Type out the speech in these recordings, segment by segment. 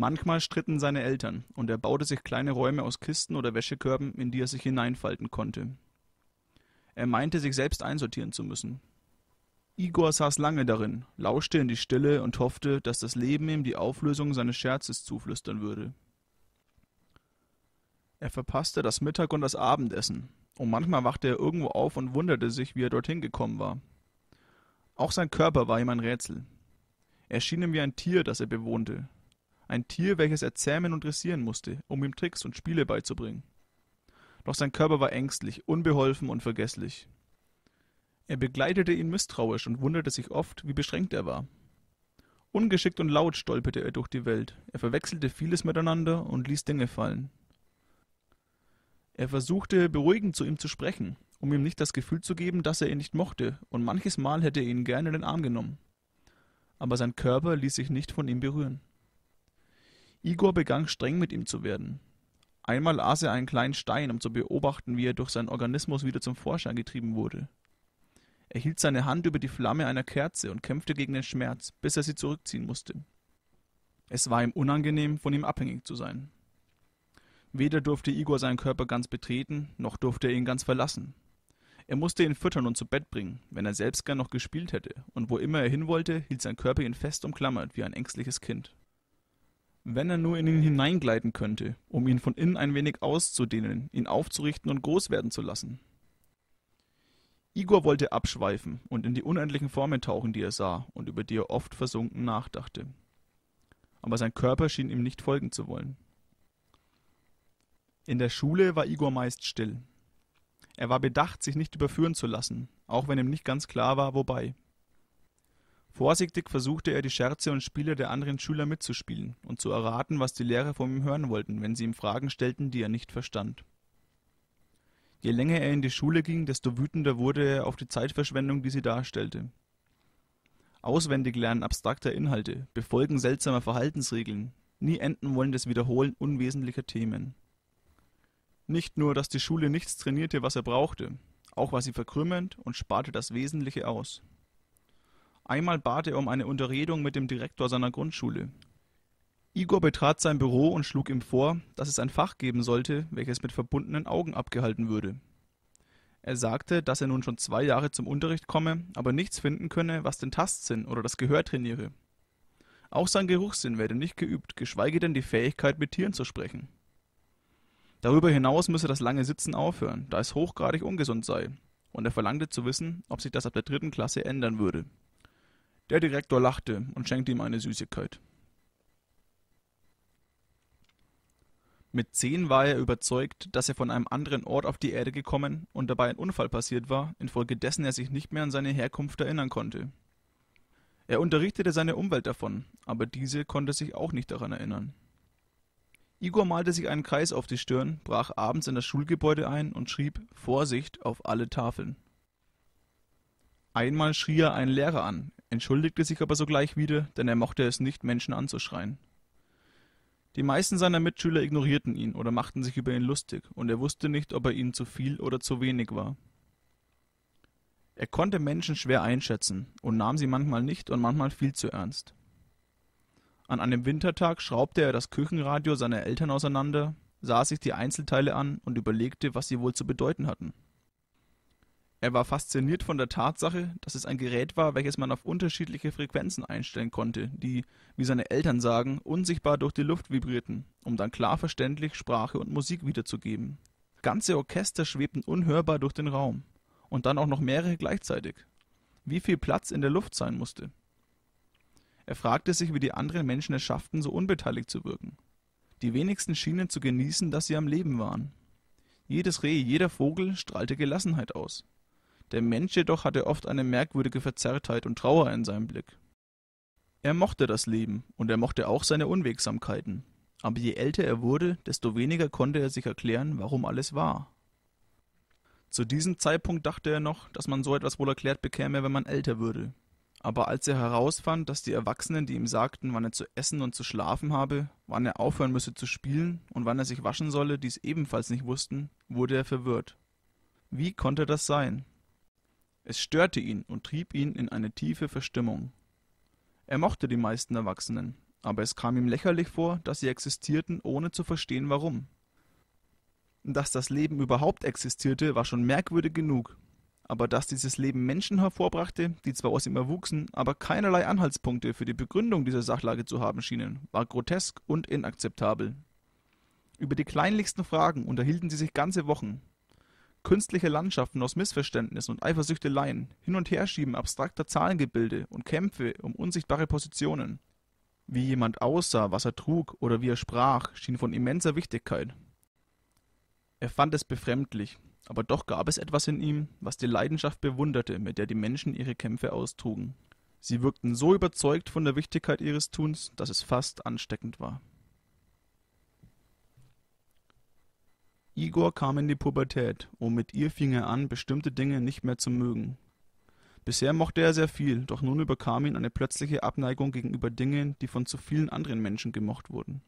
Manchmal stritten seine Eltern, und er baute sich kleine Räume aus Kisten oder Wäschekörben, in die er sich hineinfalten konnte. Er meinte, sich selbst einsortieren zu müssen. Igor saß lange darin, lauschte in die Stille und hoffte, dass das Leben ihm die Auflösung seines Scherzes zuflüstern würde. Er verpasste das Mittag und das Abendessen, und manchmal wachte er irgendwo auf und wunderte sich, wie er dorthin gekommen war. Auch sein Körper war ihm ein Rätsel. Er schien ihm wie ein Tier, das er bewohnte, ein Tier, welches er zähmen und dressieren musste, um ihm Tricks und Spiele beizubringen. Doch sein Körper war ängstlich, unbeholfen und vergesslich. Er begleitete ihn misstrauisch und wunderte sich oft, wie beschränkt er war. Ungeschickt und laut stolperte er durch die Welt, er verwechselte vieles miteinander und ließ Dinge fallen. Er versuchte beruhigend zu ihm zu sprechen, um ihm nicht das Gefühl zu geben, dass er ihn nicht mochte, und manches Mal hätte er ihn gerne in den Arm genommen. Aber sein Körper ließ sich nicht von ihm berühren. Igor begann streng mit ihm zu werden. Einmal aß er einen kleinen Stein, um zu beobachten, wie er durch seinen Organismus wieder zum Vorschein getrieben wurde. Er hielt seine Hand über die Flamme einer Kerze und kämpfte gegen den Schmerz, bis er sie zurückziehen musste. Es war ihm unangenehm, von ihm abhängig zu sein. Weder durfte Igor seinen Körper ganz betreten, noch durfte er ihn ganz verlassen. Er musste ihn füttern und zu Bett bringen, wenn er selbst gern noch gespielt hätte, und wo immer er hin wollte, hielt sein Körper ihn fest umklammert wie ein ängstliches Kind. Wenn er nur in ihn hineingleiten könnte, um ihn von innen ein wenig auszudehnen, ihn aufzurichten und groß werden zu lassen. Igor wollte abschweifen und in die unendlichen Formen tauchen, die er sah und über die er oft versunken nachdachte. Aber sein Körper schien ihm nicht folgen zu wollen. In der Schule war Igor meist still. Er war bedacht, sich nicht überführen zu lassen, auch wenn ihm nicht ganz klar war, wobei. Vorsichtig versuchte er, die Scherze und Spiele der anderen Schüler mitzuspielen und zu erraten, was die Lehrer von ihm hören wollten, wenn sie ihm Fragen stellten, die er nicht verstand. Je länger er in die Schule ging, desto wütender wurde er auf die Zeitverschwendung, die sie darstellte. Auswendig lernen abstrakter Inhalte, Befolgen seltsamer Verhaltensregeln, nie enden wollendes Wiederholen unwesentlicher Themen. Nicht nur, dass die Schule nichts trainierte, was er brauchte, auch war sie verkrümmend und sparte das Wesentliche aus. Einmal bat er um eine Unterredung mit dem Direktor seiner Grundschule. Igor betrat sein Büro und schlug ihm vor, dass es ein Fach geben sollte, welches mit verbundenen Augen abgehalten würde. Er sagte, dass er nun schon zwei Jahre zum Unterricht komme, aber nichts finden könne, was den Tastsinn oder das Gehör trainiere. Auch sein Geruchssinn werde nicht geübt, geschweige denn die Fähigkeit, mit Tieren zu sprechen. Darüber hinaus müsse das lange Sitzen aufhören, da es hochgradig ungesund sei, und er verlangte zu wissen, ob sich das ab der dritten Klasse ändern würde. Der Direktor lachte und schenkte ihm eine Süßigkeit. Mit zehn war er überzeugt, dass er von einem anderen Ort auf die Erde gekommen und dabei ein Unfall passiert war, infolgedessen er sich nicht mehr an seine Herkunft erinnern konnte. Er unterrichtete seine Umwelt davon, aber diese konnte sich auch nicht daran erinnern. Igor malte sich einen Kreis auf die Stirn, brach abends in das Schulgebäude ein und schrieb Vorsicht auf alle Tafeln. Einmal schrie er einen Lehrer an, entschuldigte sich aber sogleich wieder, denn er mochte es nicht, Menschen anzuschreien. Die meisten seiner Mitschüler ignorierten ihn oder machten sich über ihn lustig, und er wusste nicht, ob er ihnen zu viel oder zu wenig war. Er konnte Menschen schwer einschätzen und nahm sie manchmal nicht und manchmal viel zu ernst. An einem Wintertag schraubte er das Küchenradio seiner Eltern auseinander, sah sich die Einzelteile an und überlegte, was sie wohl zu bedeuten hatten. Er war fasziniert von der Tatsache, dass es ein Gerät war, welches man auf unterschiedliche Frequenzen einstellen konnte, die, wie seine Eltern sagen, unsichtbar durch die Luft vibrierten, um dann klar verständlich Sprache und Musik wiederzugeben. Ganze Orchester schwebten unhörbar durch den Raum. Und dann auch noch mehrere gleichzeitig. Wie viel Platz in der Luft sein musste. Er fragte sich, wie die anderen Menschen es schafften, so unbeteiligt zu wirken. Die wenigsten schienen zu genießen, dass sie am Leben waren. Jedes Reh, jeder Vogel strahlte Gelassenheit aus. Der Mensch jedoch hatte oft eine merkwürdige Verzerrtheit und Trauer in seinem Blick. Er mochte das Leben und er mochte auch seine Unwegsamkeiten. Aber je älter er wurde, desto weniger konnte er sich erklären, warum alles war. Zu diesem Zeitpunkt dachte er noch, dass man so etwas wohl erklärt bekäme, wenn man älter würde. Aber als er herausfand, dass die Erwachsenen, die ihm sagten, wann er zu essen und zu schlafen habe, wann er aufhören müsse zu spielen und wann er sich waschen solle, dies ebenfalls nicht wussten, wurde er verwirrt. Wie konnte das sein? Es störte ihn und trieb ihn in eine tiefe Verstimmung. Er mochte die meisten Erwachsenen, aber es kam ihm lächerlich vor, dass sie existierten, ohne zu verstehen warum. Dass das Leben überhaupt existierte, war schon merkwürdig genug, aber dass dieses Leben Menschen hervorbrachte, die zwar aus ihm erwuchsen, aber keinerlei Anhaltspunkte für die Begründung dieser Sachlage zu haben schienen, war grotesk und inakzeptabel. Über die kleinlichsten Fragen unterhielten sie sich ganze Wochen, Künstliche Landschaften aus Missverständnissen und Eifersüchteleien, Hin- und Herschieben abstrakter Zahlengebilde und Kämpfe um unsichtbare Positionen. Wie jemand aussah, was er trug oder wie er sprach, schien von immenser Wichtigkeit. Er fand es befremdlich, aber doch gab es etwas in ihm, was die Leidenschaft bewunderte, mit der die Menschen ihre Kämpfe austrugen. Sie wirkten so überzeugt von der Wichtigkeit ihres Tuns, dass es fast ansteckend war. Igor kam in die Pubertät, und mit ihr fing er an, bestimmte Dinge nicht mehr zu mögen. Bisher mochte er sehr viel, doch nun überkam ihn eine plötzliche Abneigung gegenüber Dingen, die von zu vielen anderen Menschen gemocht wurden.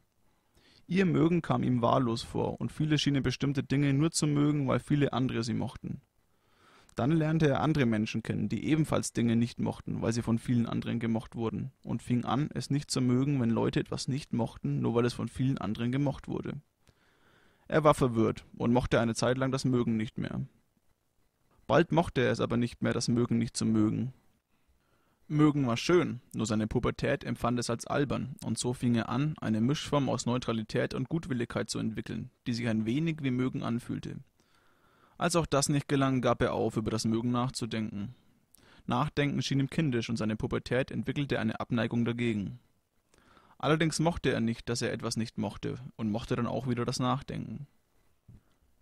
Ihr Mögen kam ihm wahllos vor, und viele schienen bestimmte Dinge nur zu mögen, weil viele andere sie mochten. Dann lernte er andere Menschen kennen, die ebenfalls Dinge nicht mochten, weil sie von vielen anderen gemocht wurden, und fing an, es nicht zu mögen, wenn Leute etwas nicht mochten, nur weil es von vielen anderen gemocht wurde. Er war verwirrt und mochte eine Zeit lang das Mögen nicht mehr. Bald mochte er es aber nicht mehr, das Mögen nicht zu mögen. Mögen war schön, nur seine Pubertät empfand es als albern, und so fing er an, eine Mischform aus Neutralität und Gutwilligkeit zu entwickeln, die sich ein wenig wie Mögen anfühlte. Als auch das nicht gelang, gab er auf, über das Mögen nachzudenken. Nachdenken schien ihm kindisch, und seine Pubertät entwickelte eine Abneigung dagegen. Allerdings mochte er nicht, dass er etwas nicht mochte und mochte dann auch wieder das Nachdenken.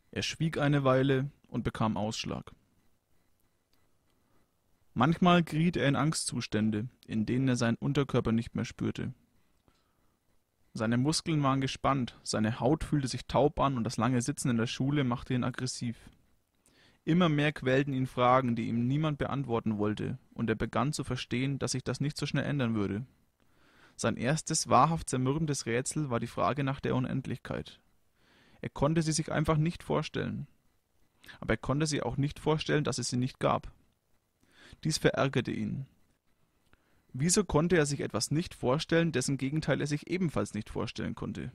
Er schwieg eine Weile und bekam Ausschlag. Manchmal geriet er in Angstzustände, in denen er seinen Unterkörper nicht mehr spürte. Seine Muskeln waren gespannt, seine Haut fühlte sich taub an und das lange Sitzen in der Schule machte ihn aggressiv. Immer mehr quälten ihn Fragen, die ihm niemand beantworten wollte, und er begann zu verstehen, dass sich das nicht so schnell ändern würde. Sein erstes wahrhaft zermürbendes Rätsel war die Frage nach der Unendlichkeit. Er konnte sie sich einfach nicht vorstellen. Aber er konnte sie auch nicht vorstellen, dass es sie nicht gab. Dies verärgerte ihn. Wieso konnte er sich etwas nicht vorstellen, dessen Gegenteil er sich ebenfalls nicht vorstellen konnte?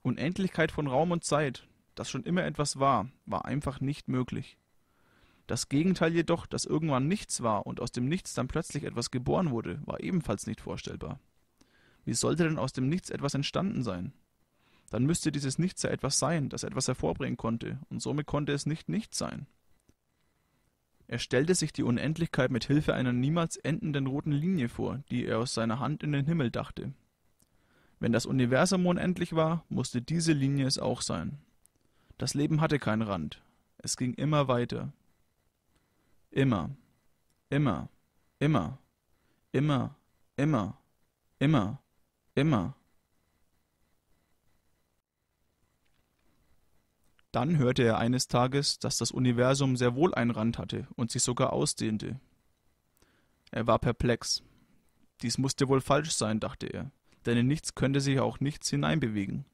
Unendlichkeit von Raum und Zeit, das schon immer etwas war, war einfach nicht möglich. Das Gegenteil jedoch, dass irgendwann nichts war und aus dem Nichts dann plötzlich etwas geboren wurde, war ebenfalls nicht vorstellbar. Wie sollte denn aus dem Nichts etwas entstanden sein? Dann müsste dieses Nichts ja etwas sein, das etwas hervorbringen konnte, und somit konnte es nicht nichts sein. Er stellte sich die Unendlichkeit mit Hilfe einer niemals endenden roten Linie vor, die er aus seiner Hand in den Himmel dachte. Wenn das Universum unendlich war, musste diese Linie es auch sein. Das Leben hatte keinen Rand. Es ging immer weiter, immer, immer, immer, immer, immer, immer, immer. Dann hörte er eines Tages, dass das Universum sehr wohl einen Rand hatte und sich sogar ausdehnte. Er war perplex. Dies musste wohl falsch sein, dachte er, denn in nichts könnte sich auch nichts hineinbewegen.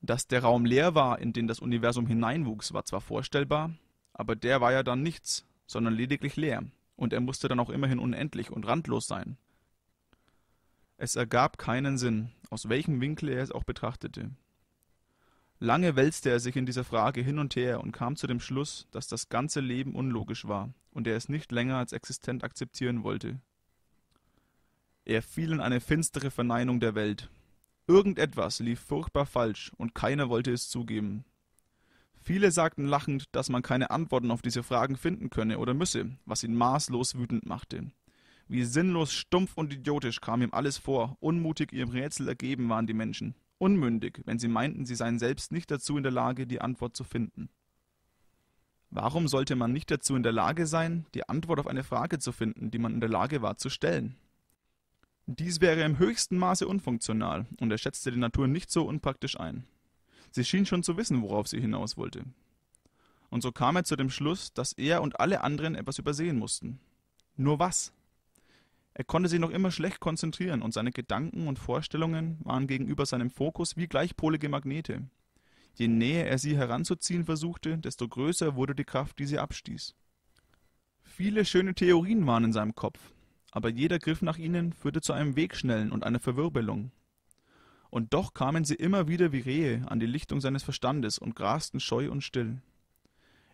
Dass der Raum leer war, in den das Universum hineinwuchs, war zwar vorstellbar, aber der war ja dann nichts, sondern lediglich leer, und er musste dann auch immerhin unendlich und randlos sein. Es ergab keinen Sinn, aus welchem Winkel er es auch betrachtete. Lange wälzte er sich in dieser Frage hin und her und kam zu dem Schluss, dass das ganze Leben unlogisch war und er es nicht länger als existent akzeptieren wollte. Er fiel in eine finstere Verneinung der Welt. Irgendetwas lief furchtbar falsch und keiner wollte es zugeben. Viele sagten lachend, dass man keine Antworten auf diese Fragen finden könne oder müsse, was ihn maßlos wütend machte. Wie sinnlos, stumpf und idiotisch kam ihm alles vor, unmutig ihrem Rätsel ergeben waren die Menschen, unmündig, wenn sie meinten, sie seien selbst nicht dazu in der Lage, die Antwort zu finden. Warum sollte man nicht dazu in der Lage sein, die Antwort auf eine Frage zu finden, die man in der Lage war zu stellen? Dies wäre im höchsten Maße unfunktional, und er schätzte die Natur nicht so unpraktisch ein. Sie schien schon zu wissen, worauf sie hinaus wollte. Und so kam er zu dem Schluss, dass er und alle anderen etwas übersehen mussten. Nur was? Er konnte sich noch immer schlecht konzentrieren, und seine Gedanken und Vorstellungen waren gegenüber seinem Fokus wie gleichpolige Magnete. Je näher er sie heranzuziehen versuchte, desto größer wurde die Kraft, die sie abstieß. Viele schöne Theorien waren in seinem Kopf, aber jeder Griff nach ihnen führte zu einem Wegschnellen und einer Verwirbelung, und doch kamen sie immer wieder wie Rehe an die Lichtung seines Verstandes und grasten scheu und still.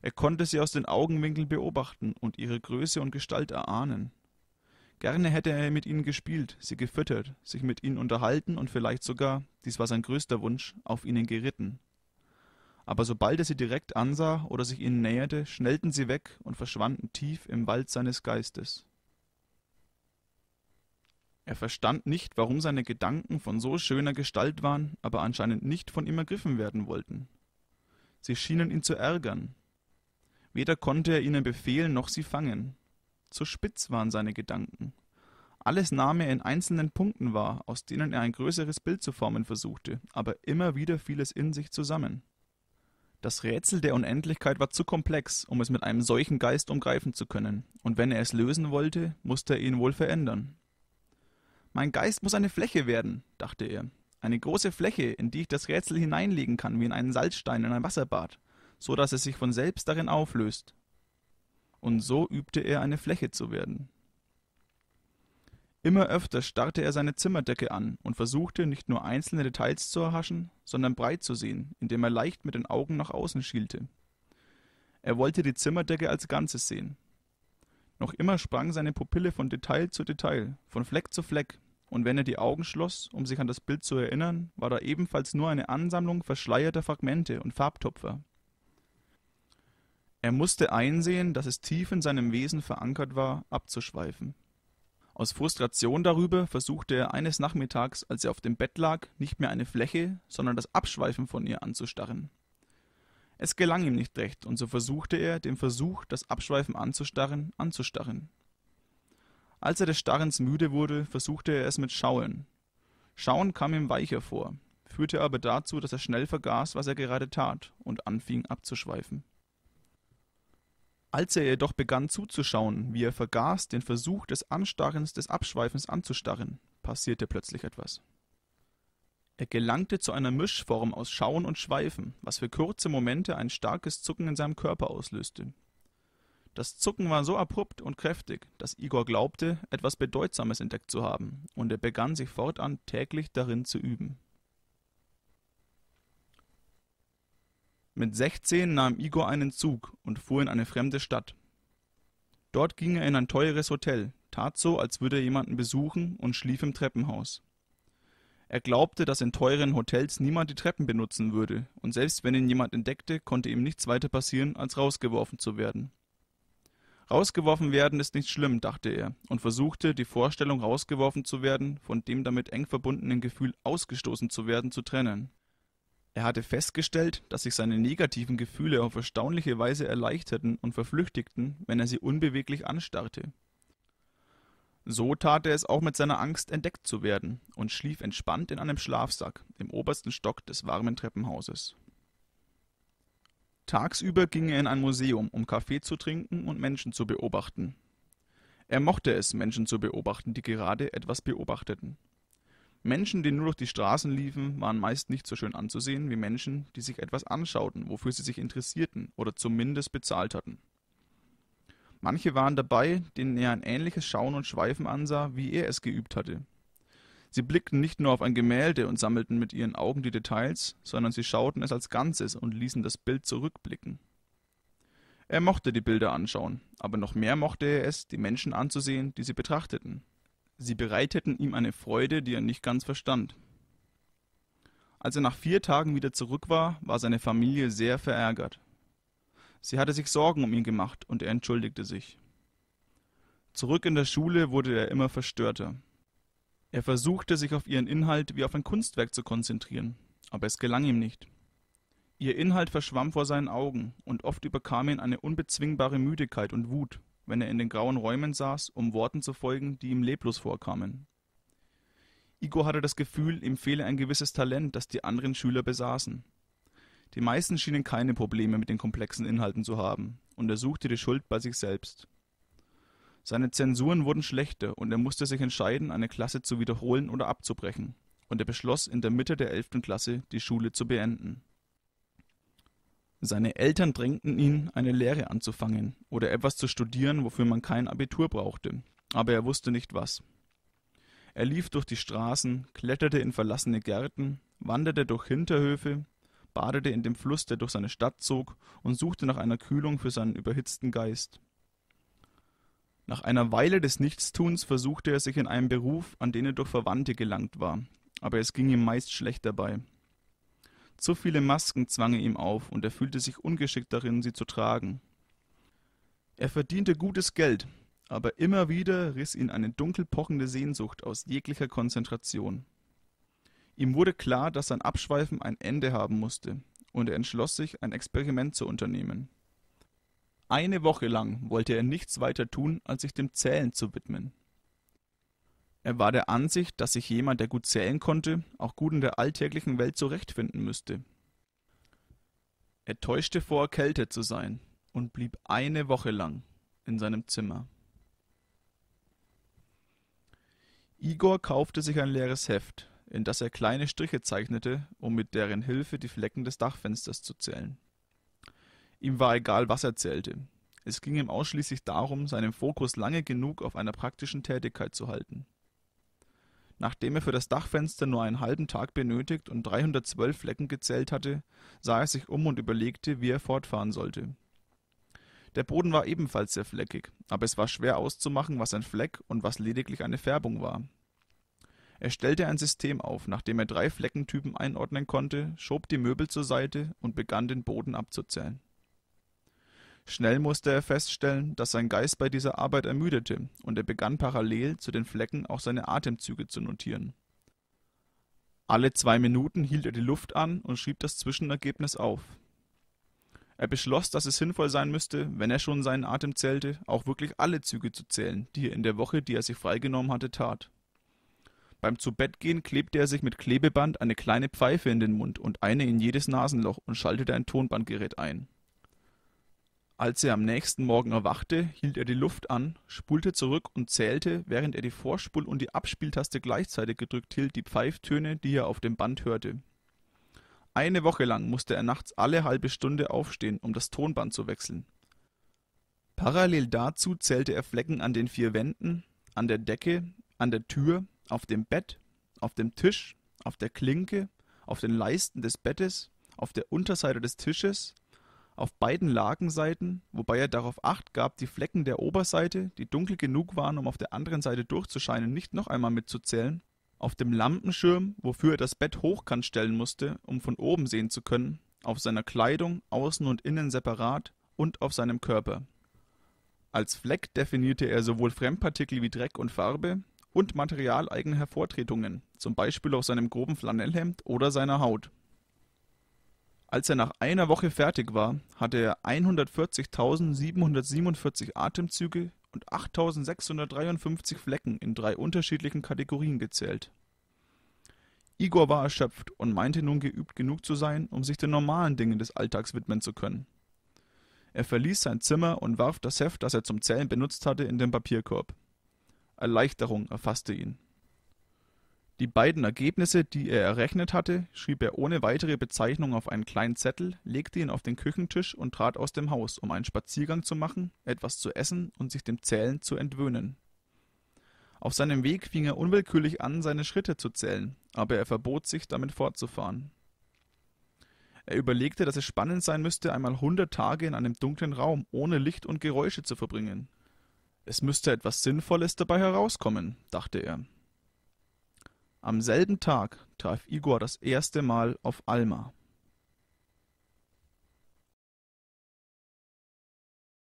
Er konnte sie aus den Augenwinkeln beobachten und ihre Größe und Gestalt erahnen. Gerne hätte er mit ihnen gespielt, sie gefüttert, sich mit ihnen unterhalten und vielleicht sogar, dies war sein größter Wunsch, auf ihnen geritten. Aber sobald er sie direkt ansah oder sich ihnen näherte, schnellten sie weg und verschwanden tief im Wald seines Geistes. Er verstand nicht, warum seine Gedanken von so schöner Gestalt waren, aber anscheinend nicht von ihm ergriffen werden wollten. Sie schienen ihn zu ärgern. Weder konnte er ihnen befehlen noch sie fangen. Zu spitz waren seine Gedanken. Alles nahm er in einzelnen Punkten wahr, aus denen er ein größeres Bild zu formen versuchte, aber immer wieder fiel es in sich zusammen. Das Rätsel der Unendlichkeit war zu komplex, um es mit einem solchen Geist umgreifen zu können, und wenn er es lösen wollte, musste er ihn wohl verändern. Mein Geist muss eine Fläche werden, dachte er. Eine große Fläche, in die ich das Rätsel hineinlegen kann, wie in einen Salzstein in ein Wasserbad, so dass es sich von selbst darin auflöst. Und so übte er, eine Fläche zu werden. Immer öfter starrte er seine Zimmerdecke an und versuchte, nicht nur einzelne Details zu erhaschen, sondern breit zu sehen, indem er leicht mit den Augen nach außen schielte. Er wollte die Zimmerdecke als Ganzes sehen, noch immer sprang seine Pupille von Detail zu Detail, von Fleck zu Fleck, und wenn er die Augen schloss, um sich an das Bild zu erinnern, war da ebenfalls nur eine Ansammlung verschleierter Fragmente und Farbtupfer. Er musste einsehen, dass es tief in seinem Wesen verankert war, abzuschweifen. Aus Frustration darüber versuchte er eines Nachmittags, als er auf dem Bett lag, nicht mehr eine Fläche, sondern das Abschweifen von ihr anzustarren. Es gelang ihm nicht recht, und so versuchte er, den Versuch, das Abschweifen anzustarren, anzustarren. Als er des Starrens müde wurde, versuchte er es mit Schauen. Schauen kam ihm weicher vor, führte aber dazu, dass er schnell vergaß, was er gerade tat, und anfing abzuschweifen. Als er jedoch begann zuzuschauen, wie er vergaß, den Versuch des Anstarrens des Abschweifens anzustarren, passierte plötzlich etwas. Er gelangte zu einer Mischform aus Schauen und Schweifen, was für kurze Momente ein starkes Zucken in seinem Körper auslöste. Das Zucken war so abrupt und kräftig, dass Igor glaubte, etwas Bedeutsames entdeckt zu haben, und er begann sich fortan täglich darin zu üben. Mit 16 nahm Igor einen Zug und fuhr in eine fremde Stadt. Dort ging er in ein teures Hotel, tat so, als würde er jemanden besuchen und schlief im Treppenhaus. Er glaubte, dass in teuren Hotels niemand die Treppen benutzen würde, und selbst wenn ihn jemand entdeckte, konnte ihm nichts weiter passieren, als rausgeworfen zu werden. Rausgeworfen werden ist nicht schlimm, dachte er, und versuchte, die Vorstellung, rausgeworfen zu werden, von dem damit eng verbundenen Gefühl, ausgestoßen zu werden, zu trennen. Er hatte festgestellt, dass sich seine negativen Gefühle auf erstaunliche Weise erleichterten und verflüchtigten, wenn er sie unbeweglich anstarrte. So tat er es auch mit seiner Angst, entdeckt zu werden, und schlief entspannt in einem Schlafsack im obersten Stock des warmen Treppenhauses. Tagsüber ging er in ein Museum, um Kaffee zu trinken und Menschen zu beobachten. Er mochte es, Menschen zu beobachten, die gerade etwas beobachteten. Menschen, die nur durch die Straßen liefen, waren meist nicht so schön anzusehen wie Menschen, die sich etwas anschauten, wofür sie sich interessierten oder zumindest bezahlt hatten. Manche waren dabei, denen er ein ähnliches Schauen und Schweifen ansah, wie er es geübt hatte. Sie blickten nicht nur auf ein Gemälde und sammelten mit ihren Augen die Details, sondern sie schauten es als Ganzes und ließen das Bild zurückblicken. Er mochte die Bilder anschauen, aber noch mehr mochte er es, die Menschen anzusehen, die sie betrachteten. Sie bereiteten ihm eine Freude, die er nicht ganz verstand. Als er nach vier Tagen wieder zurück war, war seine Familie sehr verärgert. Sie hatte sich Sorgen um ihn gemacht und er entschuldigte sich. Zurück in der Schule wurde er immer verstörter. Er versuchte, sich auf ihren Inhalt wie auf ein Kunstwerk zu konzentrieren, aber es gelang ihm nicht. Ihr Inhalt verschwamm vor seinen Augen, und oft überkam ihn eine unbezwingbare Müdigkeit und Wut, wenn er in den grauen Räumen saß, um Worten zu folgen, die ihm leblos vorkamen. Igor hatte das Gefühl, ihm fehle ein gewisses Talent, das die anderen Schüler besaßen. Die meisten schienen keine Probleme mit den komplexen Inhalten zu haben, und er suchte die Schuld bei sich selbst. Seine Zensuren wurden schlechter, und er musste sich entscheiden, eine Klasse zu wiederholen oder abzubrechen, und er beschloss, in der Mitte der elften Klasse die Schule zu beenden. Seine Eltern drängten ihn, eine Lehre anzufangen oder etwas zu studieren, wofür man kein Abitur brauchte, aber er wusste nicht was. Er lief durch die Straßen, kletterte in verlassene Gärten, wanderte durch Hinterhöfe, badete in dem Fluss, der durch seine Stadt zog, und suchte nach einer Kühlung für seinen überhitzten Geist. Nach einer Weile des Nichtstuns versuchte er sich in einen Beruf, an den er durch Verwandte gelangt war, aber es ging ihm meist schlecht dabei. Zu viele Masken zwangen ihm auf, und er fühlte sich ungeschickt darin, sie zu tragen. Er verdiente gutes Geld, aber immer wieder riss ihn eine dunkel pochende Sehnsucht aus jeglicher Konzentration. Ihm wurde klar, dass sein Abschweifen ein Ende haben musste, und er entschloss sich, ein Experiment zu unternehmen. Eine Woche lang wollte er nichts weiter tun, als sich dem Zählen zu widmen. Er war der Ansicht, dass sich jemand, der gut zählen konnte, auch gut in der alltäglichen Welt zurechtfinden müsste. Er täuschte vor, erkältet zu sein und blieb eine Woche lang in seinem Zimmer. Igor kaufte sich ein leeres Heft in das er kleine Striche zeichnete, um mit deren Hilfe die Flecken des Dachfensters zu zählen. Ihm war egal, was er zählte. Es ging ihm ausschließlich darum, seinen Fokus lange genug auf einer praktischen Tätigkeit zu halten. Nachdem er für das Dachfenster nur einen halben Tag benötigt und 312 Flecken gezählt hatte, sah er sich um und überlegte, wie er fortfahren sollte. Der Boden war ebenfalls sehr fleckig, aber es war schwer auszumachen, was ein Fleck und was lediglich eine Färbung war. Er stellte ein System auf, nachdem er drei Fleckentypen einordnen konnte, schob die Möbel zur Seite und begann den Boden abzuzählen. Schnell musste er feststellen, dass sein Geist bei dieser Arbeit ermüdete, und er begann parallel zu den Flecken auch seine Atemzüge zu notieren. Alle zwei Minuten hielt er die Luft an und schrieb das Zwischenergebnis auf. Er beschloss, dass es sinnvoll sein müsste, wenn er schon seinen Atem zählte, auch wirklich alle Züge zu zählen, die er in der Woche, die er sich freigenommen hatte, tat. Beim Zubettgehen klebte er sich mit Klebeband eine kleine Pfeife in den Mund und eine in jedes Nasenloch und schaltete ein Tonbandgerät ein. Als er am nächsten Morgen erwachte, hielt er die Luft an, spulte zurück und zählte, während er die Vorspul- und die Abspieltaste gleichzeitig gedrückt hielt, die Pfeiftöne, die er auf dem Band hörte. Eine Woche lang musste er nachts alle halbe Stunde aufstehen, um das Tonband zu wechseln. Parallel dazu zählte er Flecken an den vier Wänden, an der Decke, an der Tür, auf dem Bett, auf dem Tisch, auf der Klinke, auf den Leisten des Bettes, auf der Unterseite des Tisches, auf beiden Lagenseiten, wobei er darauf acht gab, die Flecken der Oberseite, die dunkel genug waren, um auf der anderen Seite durchzuscheinen, nicht noch einmal mitzuzählen, auf dem Lampenschirm, wofür er das Bett hochkant stellen musste, um von oben sehen zu können, auf seiner Kleidung, außen und innen separat und auf seinem Körper. Als Fleck definierte er sowohl Fremdpartikel wie Dreck und Farbe, und materialeigener Hervortretungen, zum Beispiel auf seinem groben Flanellhemd oder seiner Haut. Als er nach einer Woche fertig war, hatte er 140.747 Atemzüge und 8.653 Flecken in drei unterschiedlichen Kategorien gezählt. Igor war erschöpft und meinte nun geübt genug zu sein, um sich den normalen Dingen des Alltags widmen zu können. Er verließ sein Zimmer und warf das Heft, das er zum Zählen benutzt hatte, in den Papierkorb. Erleichterung erfasste ihn. Die beiden Ergebnisse, die er errechnet hatte, schrieb er ohne weitere Bezeichnung auf einen kleinen Zettel, legte ihn auf den Küchentisch und trat aus dem Haus, um einen Spaziergang zu machen, etwas zu essen und sich dem Zählen zu entwöhnen. Auf seinem Weg fing er unwillkürlich an, seine Schritte zu zählen, aber er verbot sich, damit fortzufahren. Er überlegte, dass es spannend sein müsste, einmal hundert Tage in einem dunklen Raum ohne Licht und Geräusche zu verbringen. Es müsste etwas Sinnvolles dabei herauskommen, dachte er. Am selben Tag traf Igor das erste Mal auf Alma.